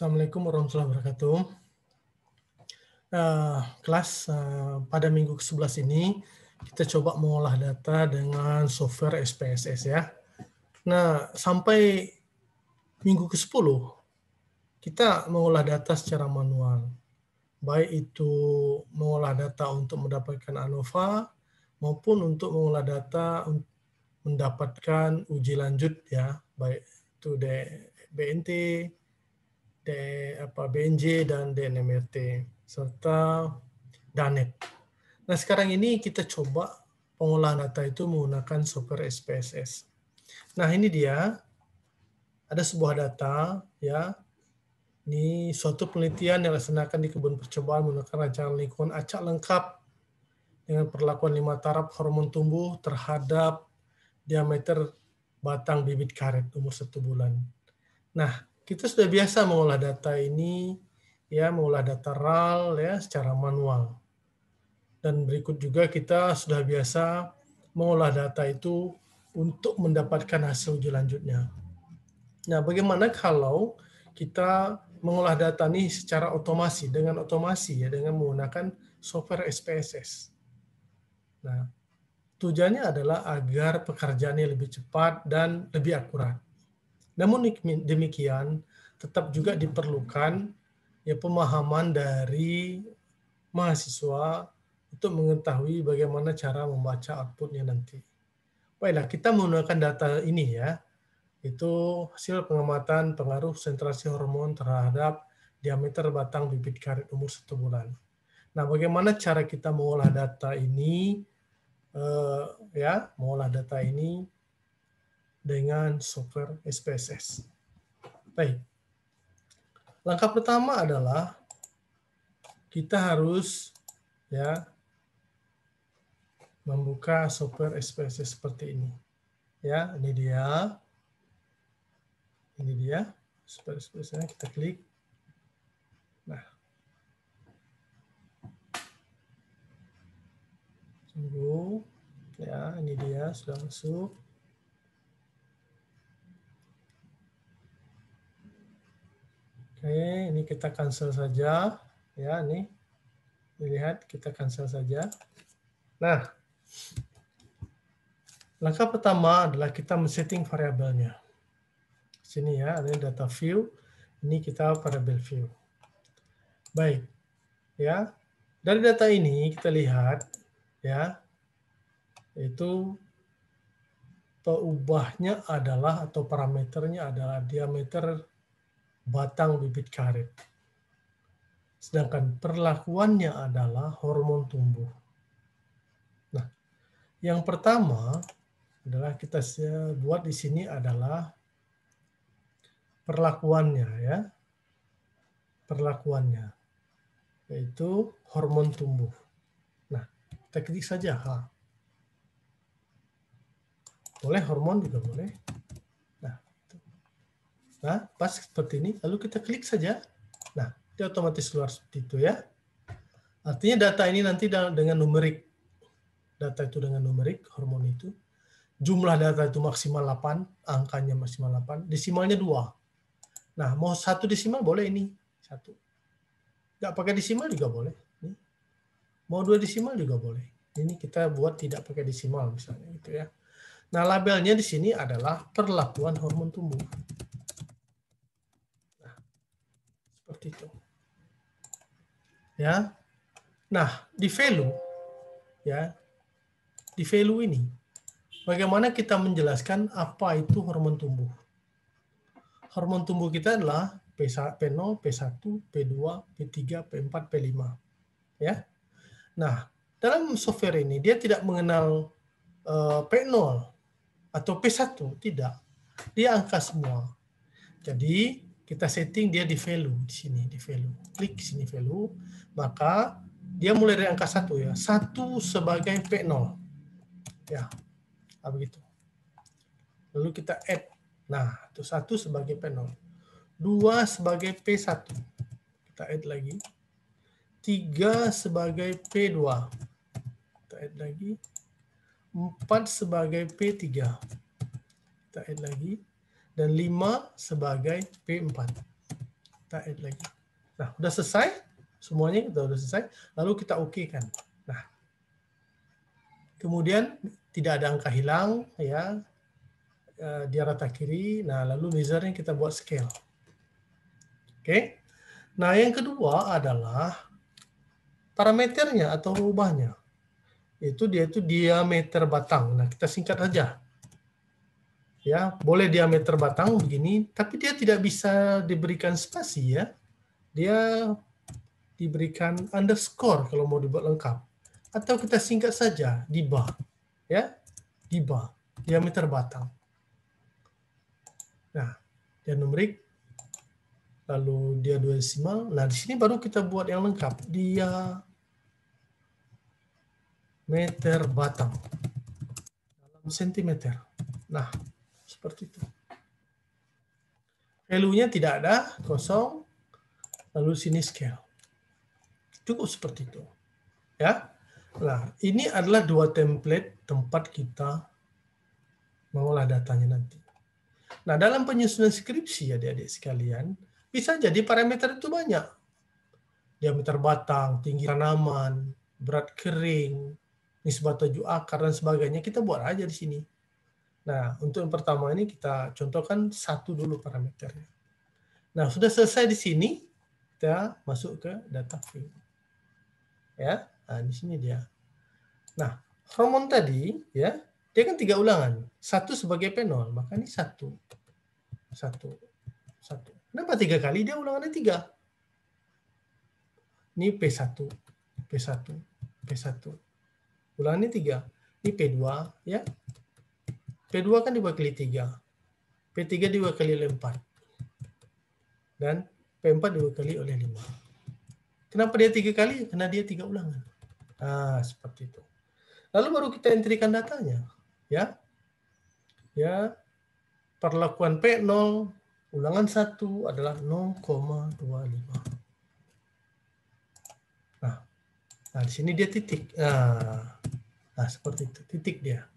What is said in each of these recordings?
Assalamualaikum warahmatullahi wabarakatuh. Uh, kelas uh, pada minggu ke-11 ini kita coba mengolah data dengan software SPSS ya. Nah, sampai minggu ke-10 kita mengolah data secara manual. Baik itu mengolah data untuk mendapatkan ANOVA maupun untuk mengolah data mendapatkan uji lanjut ya, baik itu BNT, apa BNJ dan DNMRT serta Danet. Nah sekarang ini kita coba pengolahan data itu menggunakan software SPSS. Nah ini dia ada sebuah data ya ini suatu penelitian yang dilaksanakan di kebun percobaan menggunakan rancangan lingkungan acak lengkap dengan perlakuan lima taraf hormon tumbuh terhadap diameter batang bibit karet umur satu bulan. Nah, kita sudah biasa mengolah data ini, ya mengolah data RAL ya secara manual. Dan berikut juga kita sudah biasa mengolah data itu untuk mendapatkan hasil uji lanjutnya. Nah, bagaimana kalau kita mengolah data ini secara otomasi dengan otomasi ya dengan menggunakan software SPSS. Nah, tujuannya adalah agar pekerjaannya lebih cepat dan lebih akurat. Namun demikian, tetap juga diperlukan ya pemahaman dari mahasiswa untuk mengetahui bagaimana cara membaca outputnya nanti. Baiklah, kita menggunakan data ini ya, itu hasil pengamatan pengaruh konsentrasi hormon terhadap diameter batang bibit karet umur satu bulan. Nah, bagaimana cara kita mengolah data ini? Uh, ya, mengolah data ini dengan software SPSS. Baik. Langkah pertama adalah kita harus ya membuka software SPSS seperti ini. Ya, ini dia. Ini dia. Software SPSS kita klik. Nah. Tunggu. Ya, ini dia sudah masuk. Oke, ini kita cancel saja. Ya, ini dilihat kita cancel saja. Nah, langkah pertama adalah kita men-setting variabelnya. Sini ya, ada data view, ini kita variable view. Baik. Ya. Dari data ini kita lihat ya itu perubahnya adalah atau parameternya adalah diameter batang bibit karet. Sedangkan perlakuannya adalah hormon tumbuh. Nah, yang pertama adalah kita buat di sini adalah perlakuannya ya. Perlakuannya yaitu hormon tumbuh. Nah, kita ketik saja H. Boleh hormon juga boleh. Nah, pas seperti ini, lalu kita klik saja. Nah, dia otomatis keluar seperti itu ya. Artinya data ini nanti dengan numerik. Data itu dengan numerik, hormon itu. Jumlah data itu maksimal 8, angkanya maksimal 8, desimalnya 2. Nah, mau satu desimal boleh ini. Satu. Nggak pakai desimal juga boleh. Ini. Mau dua desimal juga boleh. Ini kita buat tidak pakai desimal misalnya gitu ya. Nah, labelnya di sini adalah perlakuan hormon tumbuh seperti itu. Ya. Nah, di value ya. Di value ini bagaimana kita menjelaskan apa itu hormon tumbuh? Hormon tumbuh kita adalah P0, P1, P2, P3, P4, P5. Ya. Nah, dalam software ini dia tidak mengenal eh, P0 atau P1, tidak. Dia angka semua. Jadi kita setting dia di value di sini, di value. Klik di sini value, maka dia mulai dari angka satu ya. Satu sebagai P0. Ya. Nah, begitu. Lalu kita add. Nah, itu satu sebagai P0. Dua sebagai P1. Kita add lagi. Tiga sebagai P2. Kita add lagi. Empat sebagai P3. Kita add lagi dan 5 sebagai P4. Kita add lagi. Nah, udah selesai. Semuanya kita udah selesai. Lalu kita oke kan. Nah, kemudian tidak ada angka hilang ya eh, di rata kiri. Nah, lalu measure-nya kita buat scale. Oke. Okay. Nah, yang kedua adalah parameternya atau rubahnya. Itu dia itu diameter batang. Nah, kita singkat aja ya boleh diameter batang begini tapi dia tidak bisa diberikan spasi ya dia diberikan underscore kalau mau dibuat lengkap atau kita singkat saja di bar ya di bar diameter batang nah dia numerik lalu dia dua desimal nah di sini baru kita buat yang lengkap dia meter batang dalam sentimeter nah seperti itu. Value-nya tidak ada, kosong. Lalu sini scale. Cukup seperti itu. Ya. Nah, ini adalah dua template tempat kita mengolah datanya nanti. Nah, dalam penyusunan skripsi ya, adik-adik sekalian, bisa jadi parameter itu banyak. Diameter batang, tinggi tanaman, berat kering, nisbah teju akar, dan sebagainya. Kita buat aja di sini. Nah, untuk yang pertama ini kita contohkan satu dulu parameternya. Nah, sudah selesai di sini, kita masuk ke data field. Ya, nah, di sini dia. Nah, hormon tadi, ya, dia kan tiga ulangan. Satu sebagai penol, maka ini satu. Satu. Satu. Kenapa tiga kali? Dia ulangannya tiga. Ini P1. P1. P1. Ulangannya tiga. Ini P2, ya. P2 kan diwakili kali 3. P3 diwakili oleh 4. Dan P4 diwakili oleh 5. Kenapa dia tiga kali? Karena dia tiga ulangan. Nah, seperti itu. Lalu baru kita entrikan datanya. Ya. Ya. Perlakuan P0 ulangan 1 adalah 0,25. Nah, nah, di sini dia titik. Nah, nah seperti itu, titik dia.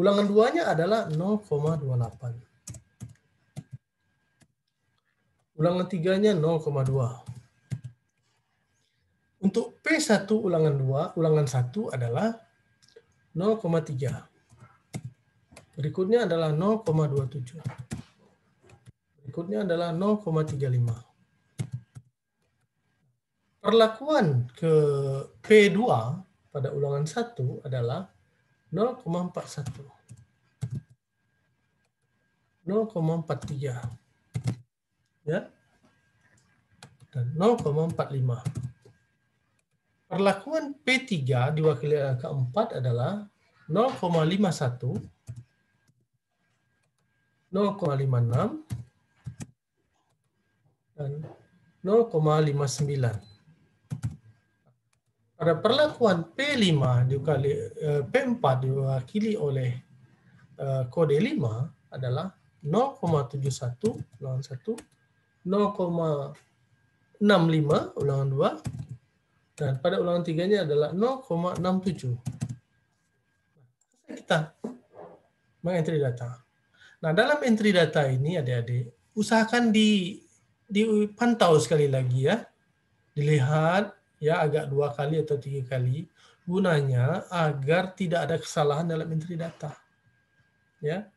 Ulangan duanya adalah 0,28. Ulangan tiganya 0,2. Untuk P1 ulangan 2, ulangan 1 adalah 0,3. Berikutnya adalah 0,27. Berikutnya adalah 0,35 perlakuan ke P2 pada ulangan 1 adalah 0,41. 0,43. Ya. Dan 0,45. Perlakuan P3 diwakili oleh angka 4 adalah 0,51, 0,56, dan 0,59. Pada perlakuan P5 dikali eh, P4 diwakili oleh eh, kode 5 adalah 0,71 ulangan 1, 0,65 ulangan 2, dan pada ulangan tiganya adalah 0,67. Kita mengentry data. Nah, dalam entry data ini adik-adik, usahakan di dipantau sekali lagi ya. Dilihat ya agak dua kali atau tiga kali gunanya agar tidak ada kesalahan dalam entry data ya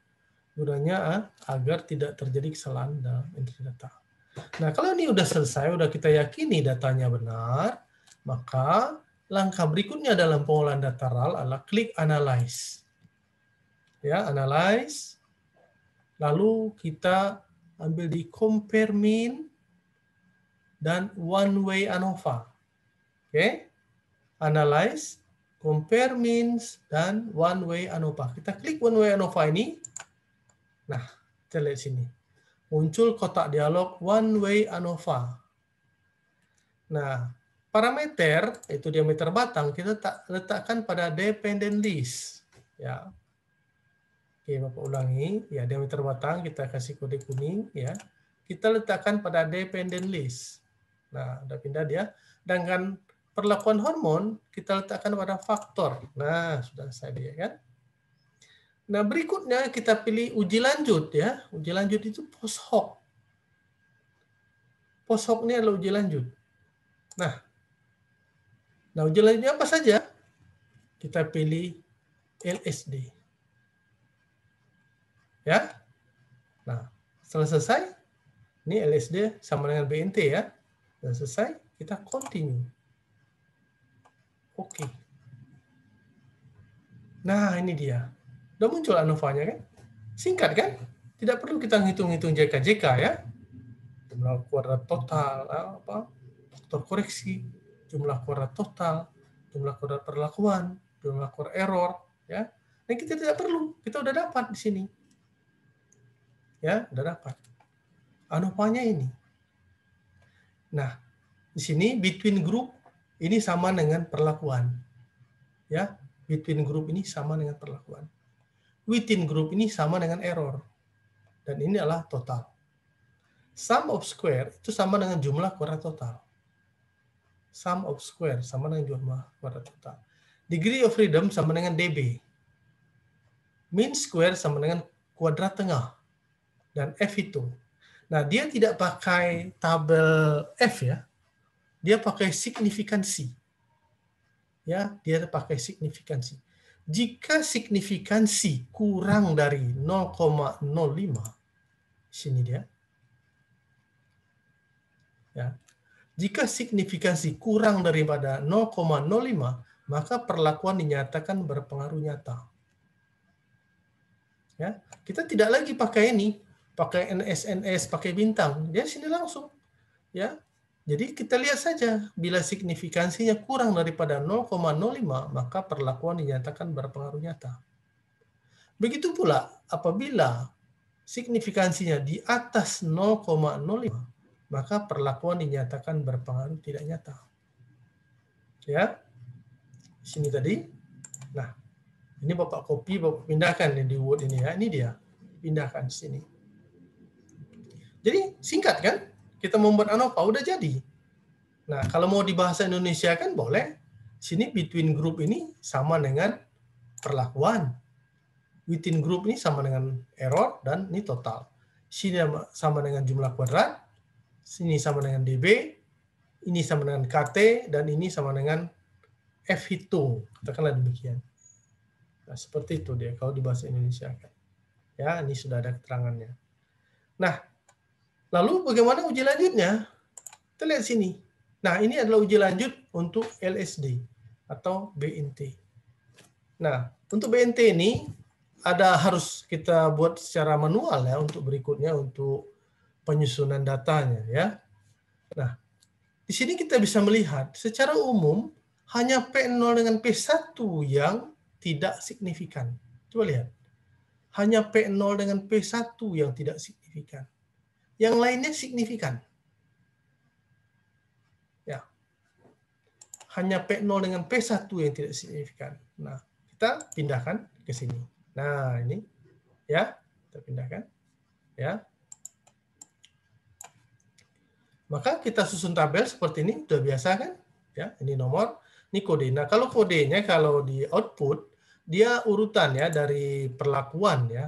gunanya ah, agar tidak terjadi kesalahan dalam entry data nah kalau ini udah selesai udah kita yakini datanya benar maka langkah berikutnya dalam pengolahan data RAL adalah klik analyze ya analyze lalu kita ambil di compare mean dan one way ANOVA okay? analyze, compare means, dan one way ANOVA. Kita klik one way ANOVA ini. Nah, kita lihat sini. Muncul kotak dialog one way ANOVA. Nah, parameter itu diameter batang kita tak letakkan pada dependent list. Ya. Oke, Bapak ulangi. Ya, diameter batang kita kasih kode kuning ya. Kita letakkan pada dependent list. Nah, udah pindah dia. Sedangkan perlakuan hormon kita letakkan pada faktor. Nah, sudah saya dia ya kan. Nah, berikutnya kita pilih uji lanjut ya. Uji lanjut itu post hoc. Post hoc ini adalah uji lanjut. Nah, nah uji lanjutnya apa saja? Kita pilih LSD. Ya. Nah, setelah selesai, ini LSD sama dengan BNT ya. Sudah selesai, kita continue. Oke. Okay. Nah, ini dia. Udah muncul ANOVA-nya kan? Singkat kan? Tidak perlu kita ngitung-ngitung JKJK ya. Jumlah kuadrat total, apa faktor koreksi, jumlah kuadrat total, jumlah kuadrat perlakuan, jumlah kuadrat error, ya. Nah kita tidak perlu, kita udah dapat di sini. Ya, udah dapat. ANOVA-nya ini. Nah, di sini between group ini sama dengan perlakuan. Ya, between group ini sama dengan perlakuan. Within group ini sama dengan error. Dan ini adalah total. Sum of square itu sama dengan jumlah kuadrat total. Sum of square sama dengan jumlah kuadrat total. Degree of freedom sama dengan dB. Mean square sama dengan kuadrat tengah. Dan F itu. Nah, dia tidak pakai tabel F ya, dia pakai signifikansi. Ya, dia pakai signifikansi. Jika signifikansi kurang dari 0,05, sini dia. Ya. Jika signifikansi kurang daripada 0,05, maka perlakuan dinyatakan berpengaruh nyata. Ya, kita tidak lagi pakai ini, pakai NSNS, pakai bintang. Dia sini langsung. Ya, jadi kita lihat saja bila signifikansinya kurang daripada 0,05 maka perlakuan dinyatakan berpengaruh nyata. Begitu pula apabila signifikansinya di atas 0,05 maka perlakuan dinyatakan berpengaruh tidak nyata. Ya. Sini tadi. Nah, ini Bapak kopi Bapak pindahkan di Word ini ya. Ini dia. Pindahkan sini. Jadi singkat kan? kita membuat ANOVA udah jadi. Nah, kalau mau di bahasa Indonesia kan boleh. Sini between group ini sama dengan perlakuan. Within group ini sama dengan error dan ini total. Sini sama dengan jumlah kuadrat, sini sama dengan dB, ini sama dengan KT, dan ini sama dengan F hitung. Katakanlah demikian. Nah, seperti itu dia kalau di bahasa Indonesia. Kan. Ya, ini sudah ada keterangannya. Nah, Lalu bagaimana uji lanjutnya? Kita lihat sini. Nah, ini adalah uji lanjut untuk LSD atau BNT. Nah, untuk BNT ini ada harus kita buat secara manual ya untuk berikutnya untuk penyusunan datanya ya. Nah, di sini kita bisa melihat secara umum hanya P0 dengan P1 yang tidak signifikan. Coba lihat. Hanya P0 dengan P1 yang tidak signifikan. Yang lainnya signifikan. Ya. Hanya P0 dengan P1 yang tidak signifikan. Nah, kita pindahkan ke sini. Nah, ini ya, kita pindahkan. Ya. Maka kita susun tabel seperti ini, sudah biasa kan? Ya, ini nomor, ini kode. Nah, kalau kodenya kalau di output dia urutan ya dari perlakuan ya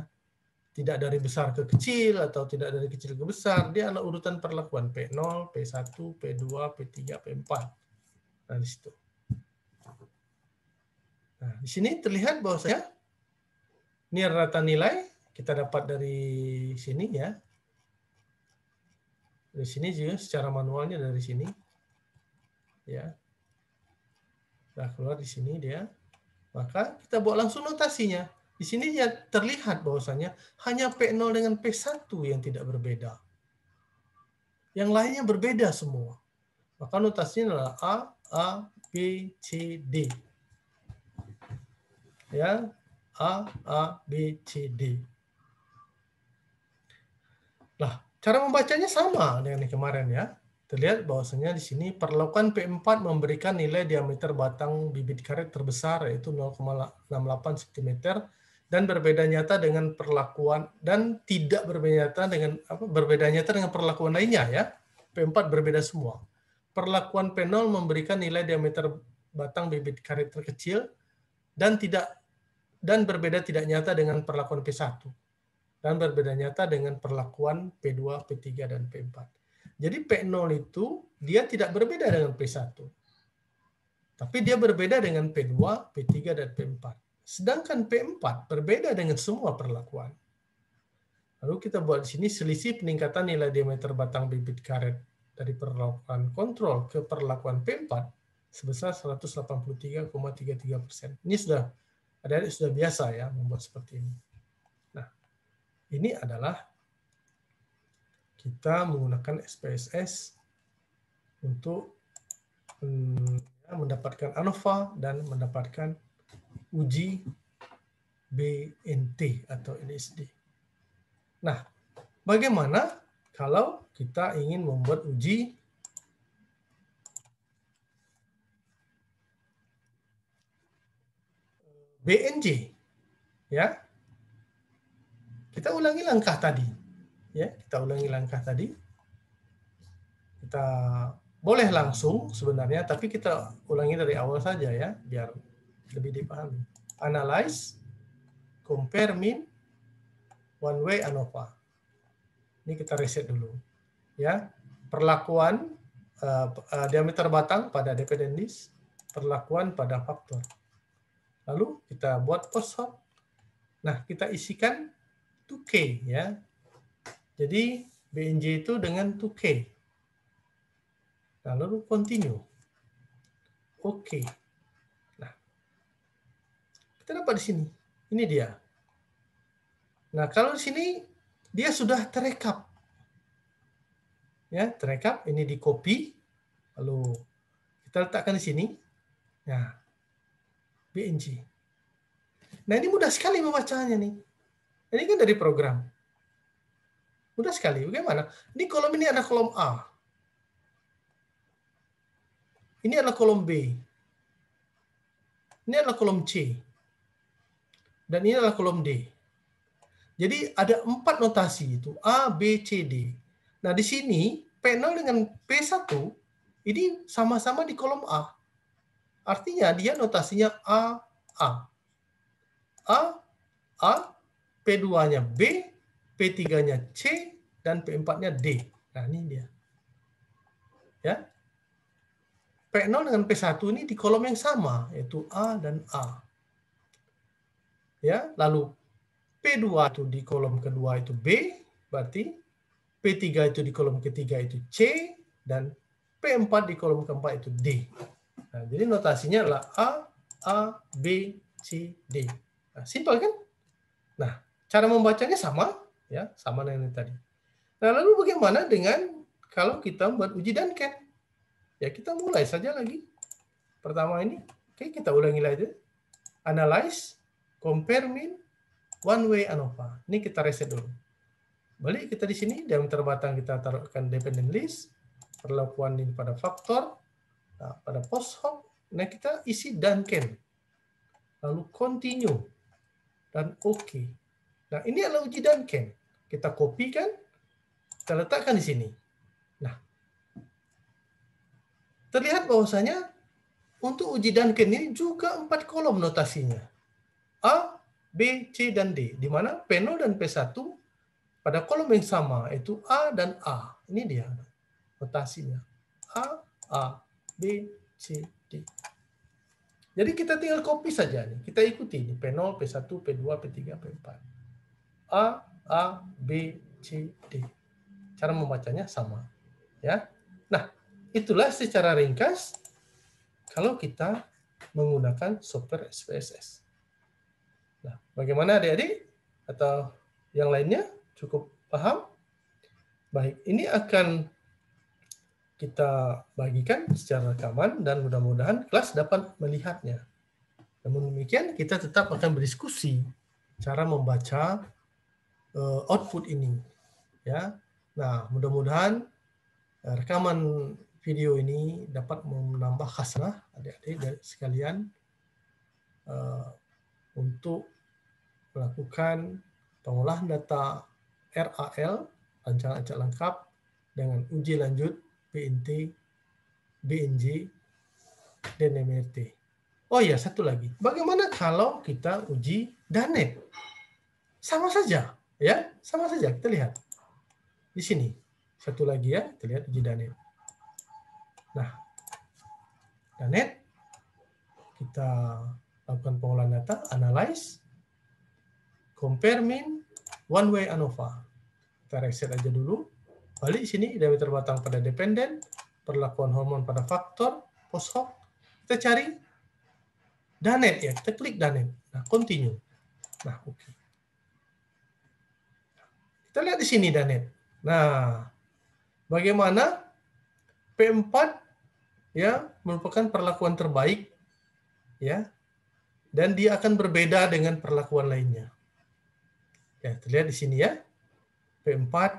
tidak dari besar ke kecil atau tidak dari kecil ke besar, dia adalah urutan perlakuan P0, P1, P2, P3, P4. Nah, di situ. Nah, di sini terlihat bahwa saya ini rata nilai kita dapat dari sini ya. Dari sini juga secara manualnya dari sini. Ya. Nah, keluar di sini dia. Maka kita buat langsung notasinya di sini ya terlihat bahwasanya hanya P0 dengan P1 yang tidak berbeda. Yang lainnya berbeda semua. Maka notasinya adalah A, A, B, C, D. Ya, A, A, B, C, D. Nah, cara membacanya sama dengan yang kemarin ya. Terlihat bahwasanya di sini perlakuan P4 memberikan nilai diameter batang bibit karet terbesar yaitu 0,68 cm dan berbeda nyata dengan perlakuan dan tidak berbeda nyata dengan apa berbeda nyata dengan perlakuan lainnya ya. P4 berbeda semua. Perlakuan P0 memberikan nilai diameter batang bibit karet terkecil dan tidak dan berbeda tidak nyata dengan perlakuan P1 dan berbeda nyata dengan perlakuan P2, P3 dan P4. Jadi P0 itu dia tidak berbeda dengan P1. Tapi dia berbeda dengan P2, P3 dan P4 Sedangkan P4 berbeda dengan semua perlakuan. Lalu kita buat di sini selisih peningkatan nilai diameter batang bibit karet dari perlakuan kontrol ke perlakuan P4 sebesar 183,33 persen. Ini sudah ada sudah biasa ya membuat seperti ini. Nah, ini adalah kita menggunakan SPSS untuk hmm, ya, mendapatkan ANOVA dan mendapatkan uji BNT atau LSD. Nah, bagaimana kalau kita ingin membuat uji BNJ? Ya. Kita ulangi langkah tadi. Ya, kita ulangi langkah tadi. Kita boleh langsung sebenarnya, tapi kita ulangi dari awal saja ya, biar lebih dipahami. Analyze, compare mean, one way ANOVA. Ini kita reset dulu. Ya, perlakuan uh, uh, diameter batang pada dependence, perlakuan pada faktor. Lalu kita buat post hoc. Nah, kita isikan 2K ya. Jadi BNJ itu dengan 2K. lalu continue. Oke. Okay. Kita dapat di sini. Ini dia. Nah, kalau di sini dia sudah terekap. Ya, terekap. Ini di copy. Lalu kita letakkan di sini. ya BNG. Nah, ini mudah sekali membacanya nih. Ini kan dari program. Mudah sekali. Bagaimana? Ini kolom ini ada kolom A. Ini adalah kolom B. Ini adalah kolom C. Dan ini adalah kolom D. Jadi ada empat notasi itu A, B, C, D. Nah di sini P0 dengan P1 ini sama-sama di kolom A. Artinya dia notasinya A, A. A, A, P2-nya B, P3-nya C, dan P4-nya D. Nah ini dia. Ya, P0 dengan P1 ini di kolom yang sama, yaitu A dan A ya lalu P2 itu di kolom kedua itu B berarti P3 itu di kolom ketiga itu C dan P4 di kolom keempat itu D nah, jadi notasinya adalah A A B C D nah, simpel kan nah cara membacanya sama ya sama dengan yang tadi nah lalu bagaimana dengan kalau kita buat uji dan ken ya kita mulai saja lagi pertama ini oke kita ulangi lagi analyze compare min one way ANOVA. Ini kita reset dulu. Balik kita di sini dalam terbatang kita taruhkan dependent list, perlakuan ini pada faktor, nah, pada post hoc. Nah kita isi dan can, lalu continue dan OK. Nah ini adalah uji dan can. Kita kan, kita letakkan di sini. Nah terlihat bahwasanya untuk uji dan can ini juga empat kolom notasinya. A, B, C, dan D. Di mana P0 dan P1 pada kolom yang sama, yaitu A dan A. Ini dia notasinya. A, A, B, C, D. Jadi kita tinggal copy saja. nih. Kita ikuti. Ini P0, P1, P2, P3, P4. A, A, B, C, D. Cara membacanya sama. ya. Nah, itulah secara ringkas kalau kita menggunakan software SPSS. Nah, bagaimana adik-adik atau yang lainnya cukup paham? Baik, ini akan kita bagikan secara rekaman dan mudah-mudahan kelas dapat melihatnya. Namun demikian, kita tetap akan berdiskusi cara membaca uh, output ini. Ya, nah mudah-mudahan eh, rekaman video ini dapat menambah khasnah adik-adik sekalian uh, untuk melakukan pengolahan data RAL, rancangan acak lengkap, dengan uji lanjut BNT BNG, dan MRT. Oh ya satu lagi. Bagaimana kalau kita uji DANET? Sama saja, ya. Sama saja, kita lihat. Di sini. Satu lagi ya, kita lihat uji DANET. Nah, DANET, kita lakukan pengolahan data, analyze, compare mean one way ANOVA. Kita reset aja dulu. Balik sini diameter terbatang pada dependen, perlakuan hormon pada faktor, post hoc. Kita cari danet ya, kita klik danet. Nah, continue. Nah, oke. Okay. Kita lihat di sini danet. Nah, bagaimana P4 ya merupakan perlakuan terbaik ya dan dia akan berbeda dengan perlakuan lainnya. Ya, terlihat di sini ya. P4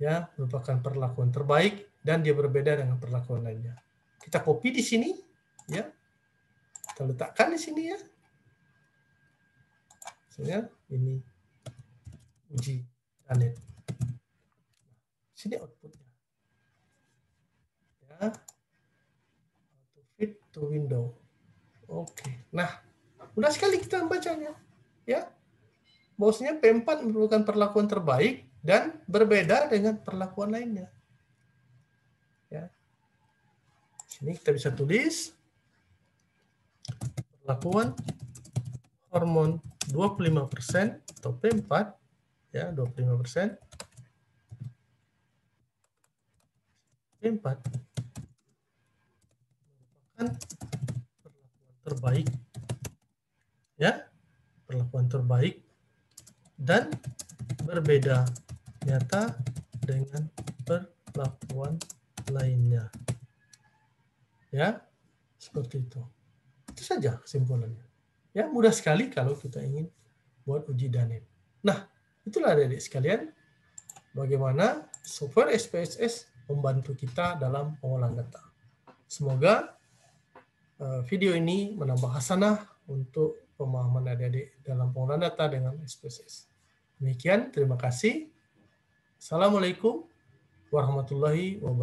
ya merupakan perlakuan terbaik dan dia berbeda dengan perlakuan lainnya. Kita copy di sini ya. Kita letakkan di sini ya. Misalnya ini uji planet. Sini outputnya. Ya. To fit to window. Oke. Nah, mudah sekali kita membacanya. Ya bahwasanya P4 merupakan perlakuan terbaik dan berbeda dengan perlakuan lainnya. Ya. Ini kita bisa tulis perlakuan hormon 25% atau P4 ya 25% P4 merupakan perlakuan terbaik ya perlakuan terbaik dan berbeda nyata dengan perlakuan lainnya. Ya, seperti itu. Itu saja kesimpulannya. Ya, mudah sekali kalau kita ingin buat uji danim. Nah, itulah adik-adik sekalian bagaimana software SPSS membantu kita dalam pengolahan data. Semoga eh, video ini menambah hasanah untuk pemahaman adik-adik dalam pengolahan data dengan SPSS. Demikian, terima kasih. Assalamualaikum warahmatullahi wabarakatuh.